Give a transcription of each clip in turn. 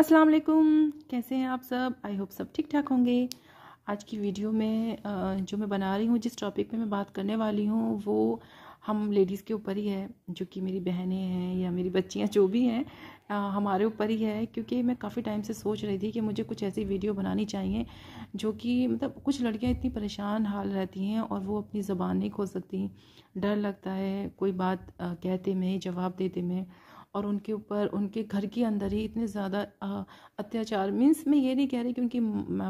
अस्सलाम वालेकुम कैसे हैं आप सब आई होप सब ठीक ठाक होंगे आज की वीडियो में जो मैं बना रही हूँ जिस टॉपिक पे मैं बात करने वाली हूँ वो हम लेडीज़ के ऊपर ही है जो कि मेरी बहनें हैं या मेरी बच्चियाँ जो भी हैं हमारे ऊपर ही है क्योंकि मैं काफ़ी टाइम से सोच रही थी कि मुझे कुछ ऐसी वीडियो बनानी चाहिए जो कि मतलब कुछ लड़कियाँ इतनी परेशान हाल रहती हैं और वो अपनी ज़बान नहीं खोल सकती डर लगता है कोई बात कहते में जवाब देते में और उनके ऊपर उनके घर के अंदर ही इतने ज़्यादा अत्याचार मीन्स मैं ये नहीं कह रही कि उनकी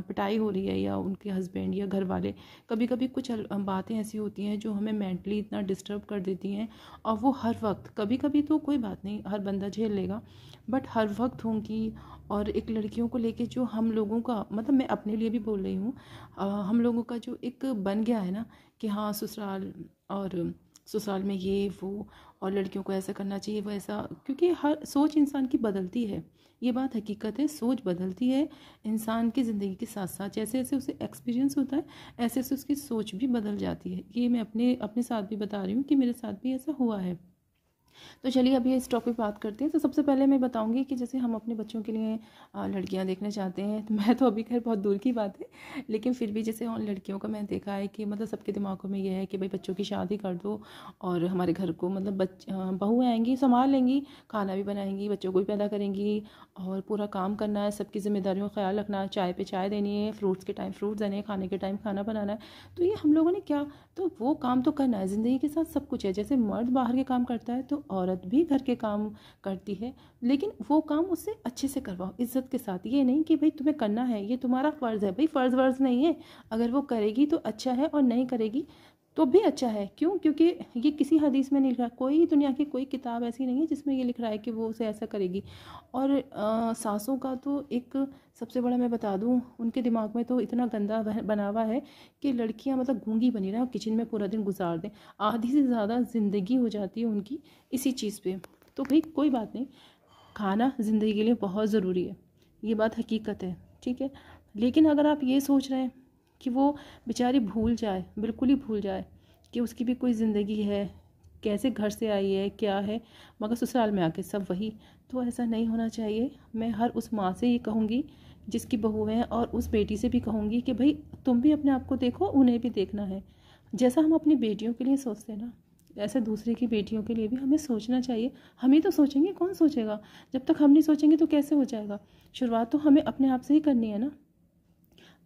पिटाई हो रही है या उनके हस्बैंड या घर वाले कभी कभी कुछ बातें ऐसी होती हैं जो हमें मेंटली इतना डिस्टर्ब कर देती हैं और वो हर वक्त कभी कभी तो कोई बात नहीं हर बंदा झेल लेगा बट हर वक्त होंगी और एक लड़कियों को लेके जो हम लोगों का मतलब मैं अपने लिए भी बोल रही हूँ हम लोगों का जो एक बन गया है ना कि हाँ ससुराल और ससुराल में ये वो और लड़कियों को ऐसा करना चाहिए वो ऐसा क्योंकि हर सोच इंसान की बदलती है ये बात हकीकत है सोच बदलती है इंसान की ज़िंदगी के साथ साथ जैसे जैसे उसे एक्सपीरियंस होता है ऐसे ऐसे उसकी सोच भी बदल जाती है ये मैं अपने अपने साथ भी बता रही हूँ कि मेरे साथ भी ऐसा हुआ है तो चलिए अभी इस टॉपिक बात करते हैं तो सबसे पहले मैं बताऊंगी कि जैसे हम अपने बच्चों के लिए लड़कियां देखने चाहते हैं तो मैं तो अभी खैर बहुत दूर की बात है लेकिन फिर भी जैसे उन लड़कियों का मैंने देखा है कि मतलब सबके दिमागों में यह है कि भाई बच्चों की शादी कर दो और हमारे घर को मतलब बच बहू आएंगी संभाल लेंगी खाना भी बनाएंगी बच्चों को भी पैदा करेंगी और पूरा काम करना है सबकी जिम्मेदारियों का ख्याल रखना है चाय पे चाय देनी है फ्रूट्स के टाइम फ्रूट्स देने हैं खाने के टाइम खाना बनाना है तो ये हम लोगों ने क्या तो वो काम तो करना है ज़िंदगी के साथ सब कुछ है जैसे मर्द बाहर के काम करता है तो औरत भी घर के काम करती है लेकिन वो काम उसे अच्छे से करवाओ इज्जत के साथ ये नहीं कि भाई तुम्हें करना है ये तुम्हारा फ़र्ज़ है भाई फ़र्ज़ वर्ज़ नहीं है अगर वो करेगी तो अच्छा है और नहीं करेगी तो भी अच्छा है क्यों क्योंकि ये किसी हदीस में नहीं लिखा कोई दुनिया की कोई किताब ऐसी नहीं है जिसमें ये लिख रहा है कि वो उसे ऐसा करेगी और आ, सासों का तो एक सबसे बड़ा मैं बता दूँ उनके दिमाग में तो इतना गंदा बना हुआ है कि लड़कियाँ मतलब घूंगी बनी रहें और किचन में पूरा दिन गुजार दें आधी से ज़्यादा ज़िंदगी हो जाती है उनकी इसी चीज़ पर तो भाई कोई बात नहीं खाना ज़िंदगी के लिए बहुत ज़रूरी है ये बात हकीकत है ठीक है लेकिन अगर आप ये सोच रहे हैं कि वो बेचारी भूल जाए बिल्कुल ही भूल जाए कि उसकी भी कोई ज़िंदगी है कैसे घर से आई है क्या है मगर ससुराल में आके सब वही तो ऐसा नहीं होना चाहिए मैं हर उस माँ से ये कहूँगी जिसकी बहू है और उस बेटी से भी कहूँगी कि भाई तुम भी अपने आप को देखो उन्हें भी देखना है जैसा हम अपनी बेटियों के लिए सोचते हैं ना ऐसे दूसरे की बेटियों के लिए भी हमें सोचना चाहिए हम ही तो सोचेंगे कौन सोचेगा जब तक हम नहीं सोचेंगे तो कैसे हो जाएगा शुरुआत तो हमें अपने आप से ही करनी है ना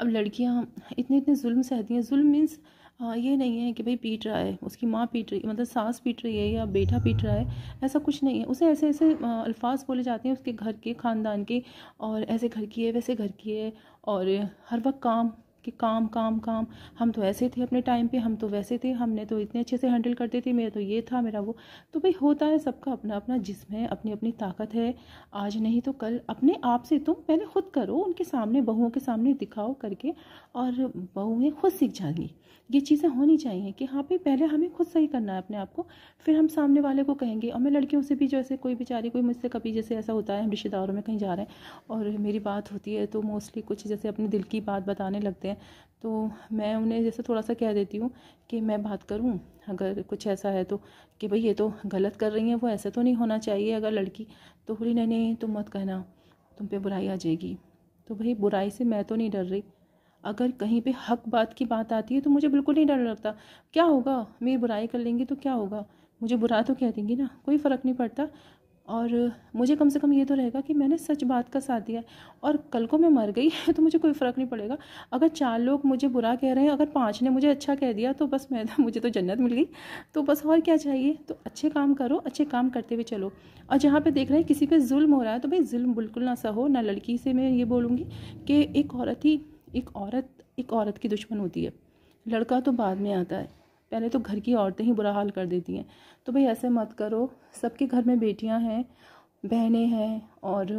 अब लड़कियाँ इतने इतने जुल्म सहती हैं जुल्म मीन्स ये नहीं है कि भाई पीट रहा है उसकी माँ पीट रही है मतलब सास पीट रही है या बेटा पीट रहा है ऐसा कुछ नहीं है उसे ऐसे ऐसे अल्फाज बोले जाते हैं उसके घर के ख़ानदान के और ऐसे घर की है वैसे घर की है और हर वक्त काम कि काम काम काम हम तो ऐसे थे अपने टाइम पे हम तो वैसे थे हमने तो इतने अच्छे से हैंडल करते थे मेरा तो ये था मेरा वो तो भाई होता है सबका अपना अपना जिसम है अपनी अपनी ताकत है आज नहीं तो कल अपने आप से तुम पहले खुद करो उनके सामने बहुओं के सामने दिखाओ करके और बहुएँ खुद सीख जाएंगी ये चीज़ें होनी चाहिए कि हाँ भाई पहले हमें खुद सही करना है अपने आप को फिर हम सामने वाले को कहेंगे और मैं लड़कियों से भी जैसे कोई बेचारी कोई मुझसे कभी जैसे ऐसा होता है हम रिश्तेदारों में कहीं जा रहे हैं और मेरी बात होती है तो मोस्टली कुछ जैसे अपने दिल की बात बताने लगते हैं तो मैं उन्हें जैसे थोड़ा सा कह देती हूँ कि मैं बात करूँ अगर कुछ ऐसा है तो कि भाई ये तो गलत कर रही हैं वो ऐसा तो नहीं होना चाहिए अगर लड़की तो बोली नहीं नहीं तुम मत कहना तुम पे बुराई आ जाएगी तो भाई बुराई से मैं तो नहीं डर रही अगर कहीं पे हक बात की बात आती है तो मुझे बिल्कुल नहीं डर लगता क्या होगा मेरी बुराई कर लेंगी तो क्या होगा मुझे बुरा तो कह देंगी ना कोई फ़र्क नहीं पड़ता और मुझे कम से कम ये तो रहेगा कि मैंने सच बात का साथ दिया और कल को मैं मर गई तो मुझे कोई फ़र्क नहीं पड़ेगा अगर चार लोग मुझे बुरा कह रहे हैं अगर पाँच ने मुझे अच्छा कह दिया तो बस मैं मुझे तो जन्नत मिल गई तो बस और क्या चाहिए तो अच्छे काम करो अच्छे काम करते हुए चलो और जहाँ पर देख रहे हैं किसी पर जुल्म हो रहा है तो भाई जुल्म बिल्कुल ना सहो ना लड़की से मैं ये बोलूँगी कि एक औरत ही एक औरत एक औरत की दुश्मन होती है लड़का तो बाद में आता है पहले तो घर की औरतें ही बुरा हाल कर देती हैं तो भाई ऐसे मत करो सबके घर में बेटियां हैं बहनें हैं और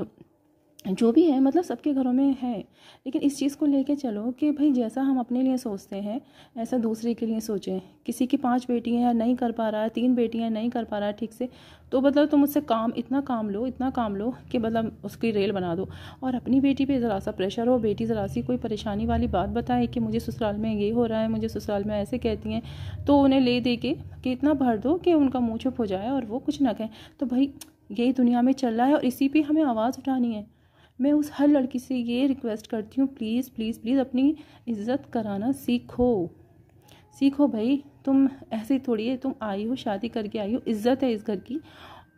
जो भी है मतलब सबके घरों में है लेकिन इस चीज़ को लेके चलो कि भाई जैसा हम अपने लिए सोचते हैं ऐसा दूसरे के लिए सोचें किसी की पांच बेटियां हैं नहीं कर पा रहा है तीन बेटियां नहीं कर पा रहा है ठीक से तो मतलब तुम उससे काम इतना काम लो इतना काम लो कि मतलब उसकी रेल बना दो और अपनी बेटी पे ज़रा सा प्रेशर हो बेटी ज़रा सी कोई परेशानी वाली बात बताए कि मुझे ससुराल में ये हो रहा है मुझे ससुराल में ऐसे कहती हैं तो उन्हें ले दे के कि इतना भर दो कि उनका मुँह छुप हो जाए और वो कुछ ना कहें तो भाई यही दुनिया में चल रहा है और इसी पर हमें आवाज़ उठानी है मैं उस हर लड़की से ये रिक्वेस्ट करती हूँ प्लीज़ प्लीज़ प्लीज़ अपनी इज्जत कराना सीखो सीखो भाई तुम ऐसे थोड़ी है तुम आई हो शादी करके आई हो इज्जत है इस घर की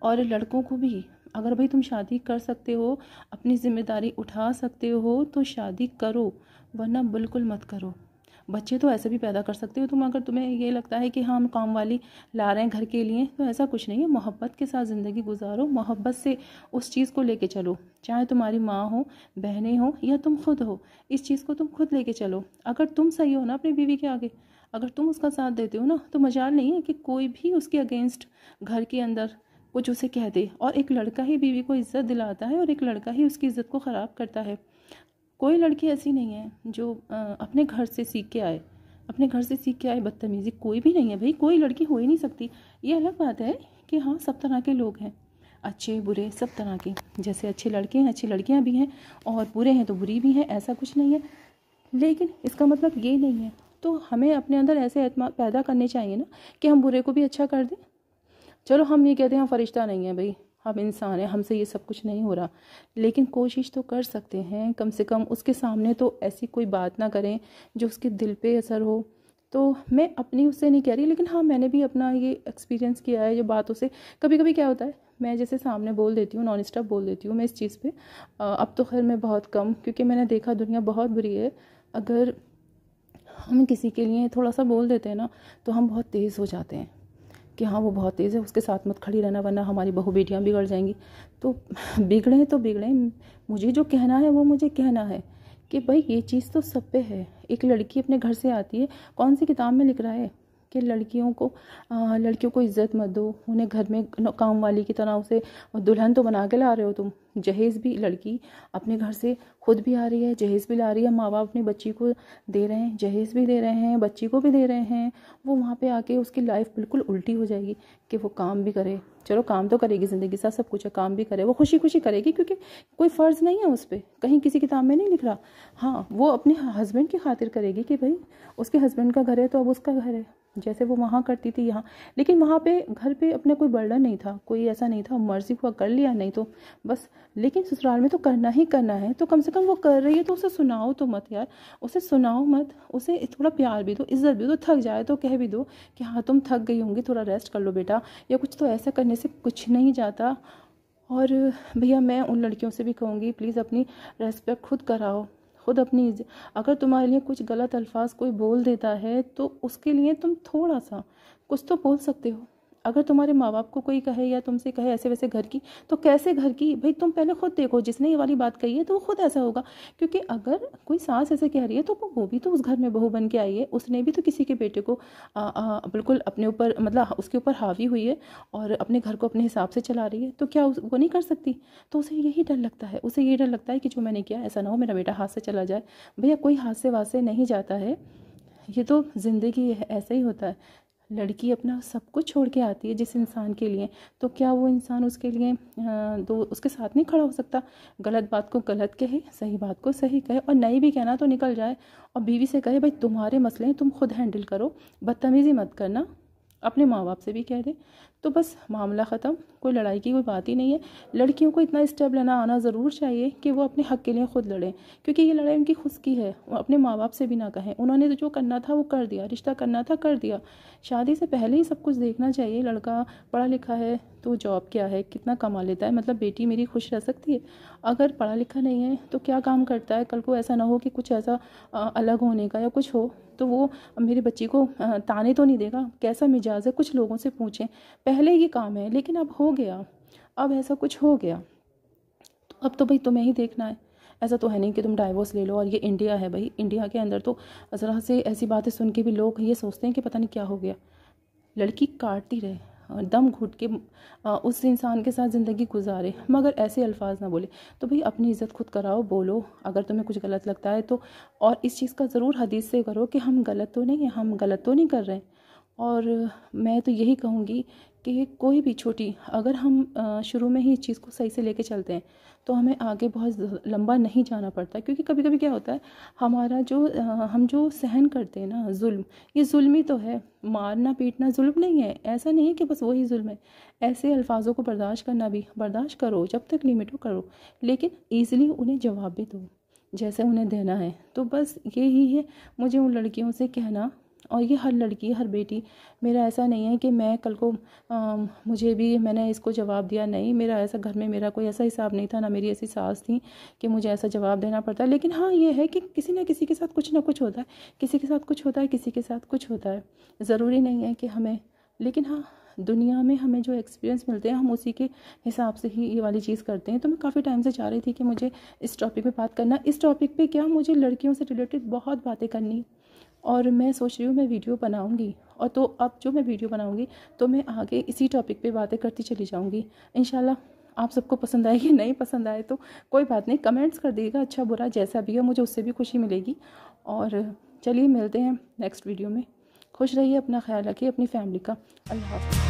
और लड़कों को भी अगर भाई तुम शादी कर सकते हो अपनी जिम्मेदारी उठा सकते हो तो शादी करो वरना बिल्कुल मत करो बच्चे तो ऐसे भी पैदा कर सकते हो तुम अगर तुम्हें ये लगता है कि हाँ हम काम वाली ला रहे हैं घर के लिए तो ऐसा कुछ नहीं है मोहब्बत के साथ ज़िंदगी गुजारो मोहब्बत से उस चीज़ को लेके चलो चाहे तुम्हारी माँ हो बहनें हो या तुम खुद हो इस चीज़ को तुम खुद लेके चलो अगर तुम सही हो ना अपनी बीवी के आगे अगर तुम उसका साथ देते हो ना तो मजाल नहीं है कि कोई भी उसके अगेंस्ट घर के अंदर कुछ उसे कह दे और एक लड़का ही बीवी को इज्जत दिलाता है और एक लड़का ही उसकी इज्जत को ख़राब करता है कोई लड़की ऐसी नहीं है जो अपने घर से सीख के आए अपने घर से सीख के आए बदतमीज़ी कोई भी नहीं है भाई कोई लड़की हो ही नहीं सकती ये अलग बात है कि हाँ सब तरह के लोग हैं अच्छे बुरे सब तरह के जैसे अच्छे लड़के हैं अच्छी लड़कियाँ भी हैं और बुरे हैं तो बुरी भी हैं ऐसा कुछ नहीं है लेकिन इसका मतलब ये नहीं है तो हमें अपने अंदर ऐसे अहतमाद पैदा करने चाहिए ना कि हम बुरे को भी अच्छा कर दें चलो हम ये कहते हैं हम फरिश्ता नहीं है भाई हम इंसान हैं हमसे ये सब कुछ नहीं हो रहा लेकिन कोशिश तो कर सकते हैं कम से कम उसके सामने तो ऐसी कोई बात ना करें जो उसके दिल पे असर हो तो मैं अपनी उससे नहीं कह रही लेकिन हाँ मैंने भी अपना ये एक्सपीरियंस किया है जो बातों से कभी कभी क्या होता है मैं जैसे सामने बोल देती हूँ नॉन स्टॉप बोल देती हूँ मैं इस चीज़ पर अब तो खैर मैं बहुत कम क्योंकि मैंने देखा दुनिया बहुत बुरी है अगर हम किसी के लिए थोड़ा सा बोल देते हैं ना तो हम बहुत तेज़ हो जाते हैं कि हाँ वो बहुत तेज़ है उसके साथ मत खड़ी रहना वरना हमारी बहू बेटियाँ बिगड़ जाएंगी तो बिगड़ें तो बिगड़ें मुझे जो कहना है वो मुझे कहना है कि भाई ये चीज़ तो सब पे है एक लड़की अपने घर से आती है कौन सी किताब में लिख रहा है कि लड़कियों को लड़कियों को इज्जत मत दो उन्हें घर में काम वाली की तरह उसे दुल्हन तो बना के ला रहे हो तुम जहेज़ भी लड़की अपने घर से खुद भी आ रही है जहेज़ भी ला रही है माँ बाप अपनी बच्ची को दे रहे हैं जहेज़ भी दे रहे हैं बच्ची को भी दे रहे हैं वो वहाँ पे आके उसकी लाइफ बिल्कुल उल्टी हो जाएगी कि वो काम भी करे चलो काम तो करेगी ज़िंदगी साथ सब कुछ है काम भी करे वो खुशी खुशी करेगी क्योंकि कोई फ़र्ज़ नहीं है उस पर कहीं किसी किताब में नहीं लिख रहा हाँ वो अपने हस्बैंड की खातिर करेगी कि भाई उसके हस्बैंड का घर है तो अब उसका घर है जैसे वो वहाँ करती थी यहाँ लेकिन वहाँ पे घर पे अपना कोई बर्डन नहीं था कोई ऐसा नहीं था मर्जी हुआ कर लिया नहीं तो बस लेकिन ससुराल में तो करना ही करना है तो कम से कम वो कर रही है तो उसे सुनाओ तो मत यार उसे सुनाओ मत उसे थोड़ा प्यार भी दो इज्जत भी दो थक जाए तो कह भी दो कि हाँ तुम थक गई होंगी थोड़ा रेस्ट कर लो बेटा या कुछ तो ऐसा करने से कुछ नहीं जाता और भैया मैं उन लड़कियों से भी कहूँगी प्लीज़ अपनी रेस्पेक्ट खुद कराओ खुद अपनी अगर तुम्हारे लिए कुछ गलत अल्फाज कोई बोल देता है तो उसके लिए तुम थोड़ा सा कुछ तो बोल सकते हो अगर तुम्हारे माँ बाप को कोई कहे या तुमसे कहे ऐसे वैसे घर की तो कैसे घर की भाई तुम पहले खुद देखो जिसने ये वाली बात कही है तो वो खुद ऐसा होगा क्योंकि अगर कोई सास ऐसे कह रही है तो वो भी तो उस घर में बहू बन के आई है उसने भी तो किसी के बेटे को बिल्कुल अपने ऊपर मतलब उसके ऊपर हावी हुई है और अपने घर को अपने हिसाब से चला रही है तो क्या वो नहीं कर सकती तो उसे यही डर लगता है उसे यही डर लगता है कि जो मैंने किया ऐसा ना हो मेरा बेटा हाथ से चला जाए भैया कोई हाथ से से नहीं जाता है ये तो ज़िंदगी ऐसा ही होता है लड़की अपना सब कुछ छोड़ के आती है जिस इंसान के लिए तो क्या वो इंसान उसके लिए दो उसके साथ नहीं खड़ा हो सकता गलत बात को गलत कहे सही बात को सही कहे और नहीं भी कहना तो निकल जाए और बीवी से कहे भाई तुम्हारे मसले हैं तुम खुद हैंडल करो बदतमीज़ी मत करना अपने माँ बाप से भी कह दें तो बस मामला ख़त्म कोई लड़ाई की कोई बात ही नहीं है लड़कियों को इतना स्टेप लेना आना ज़रूर चाहिए कि वो अपने हक़ के लिए ख़ुद लड़ें क्योंकि ये लड़ाई उनकी खुद की है वो अपने माँ बाप से भी ना कहें उन्होंने तो जो करना था वो कर दिया रिश्ता करना था कर दिया शादी से पहले ही सब कुछ देखना चाहिए लड़का पढ़ा लिखा है तो जॉब क्या है कितना कमा लेता है मतलब बेटी मेरी खुश रह सकती है अगर पढ़ा लिखा नहीं है तो क्या काम करता है कल को ऐसा ना हो कि कुछ ऐसा अलग होने का या कुछ हो तो वो मेरे बच्चे को ताने तो नहीं देगा कैसा मिजाज है कुछ लोगों से पूछें पहले ये काम है लेकिन अब हो गया अब ऐसा कुछ हो गया तो अब तो भाई तुम्हें ही देखना है ऐसा तो है नहीं कि तुम डाइवोर्स ले लो और ये इंडिया है भाई इंडिया के अंदर तो ज़रा से ऐसी बातें सुन के भी लोग ये सोचते हैं कि पता नहीं क्या हो गया लड़की काटती रहे दम घुट के उस इंसान के साथ ज़िंदगी गुजारे मगर ऐसे अल्फाज ना बोले तो भाई अपनी इज़्ज़त खुद कराओ बोलो अगर तुम्हें कुछ गलत लगता है तो और इस चीज़ का ज़रूर हदीस से करो कि हम गलत तो नहीं हम गलत तो नहीं कर रहे हैं और मैं तो यही कहूँगी कि कोई भी छोटी अगर हम शुरू में ही इस चीज़ को सही से लेके चलते हैं तो हमें आगे बहुत लंबा नहीं जाना पड़ता क्योंकि कभी कभी क्या होता है हमारा जो हम जो सहन करते हैं ना जुल्म ये जुल्म ही तो है मारना पीटना जुल्म नहीं है ऐसा नहीं है कि बस वही जुल्म है ऐसे अल्फाजों को बर्दाश्त करना भी बर्दाश्त करो जब तक लिमिट हो करो लेकिन ईज़िली उन्हें जवाब भी दो जैसे उन्हें देना है तो बस यही है मुझे उन लड़कियों से कहना और ये हर लड़की हर बेटी मेरा ऐसा नहीं है कि मैं कल को आ, मुझे भी मैंने इसको जवाब दिया नहीं मेरा ऐसा घर में मेरा कोई ऐसा हिसाब नहीं था ना मेरी ऐसी सास थी कि मुझे ऐसा जवाब देना पड़ता है लेकिन हाँ ये है कि किसी ना किसी के साथ कुछ ना कुछ होता है किसी के साथ कुछ होता है किसी के साथ कुछ होता है ज़रूरी नहीं है कि हमें लेकिन हाँ दुनिया में हमें जो एक्सपीरियंस मिलते हैं हम उसी के हिसाब से ही ये वाली चीज़ करते हैं तो मैं काफ़ी टाइम से चाह रही थी कि मुझे इस टॉपिक पे बात करना इस टॉपिक पे क्या मुझे लड़कियों से रिलेटेड बहुत बातें करनी और मैं सोच रही हूँ मैं वीडियो बनाऊँगी और तो अब जो मैं वीडियो बनाऊँगी तो मैं आगे इसी टॉपिक पे बातें करती चली जाऊँगी इन आप सबको पसंद आएगी नहीं पसंद आए तो कोई बात नहीं कमेंट्स कर दीजिएगा अच्छा बुरा जैसा भी है मुझे उससे भी खुशी मिलेगी और चलिए मिलते हैं नेक्स्ट वीडियो में खुश रहिए अपना ख्याल रखिए अपनी फैमिली का अल्लाह हाफ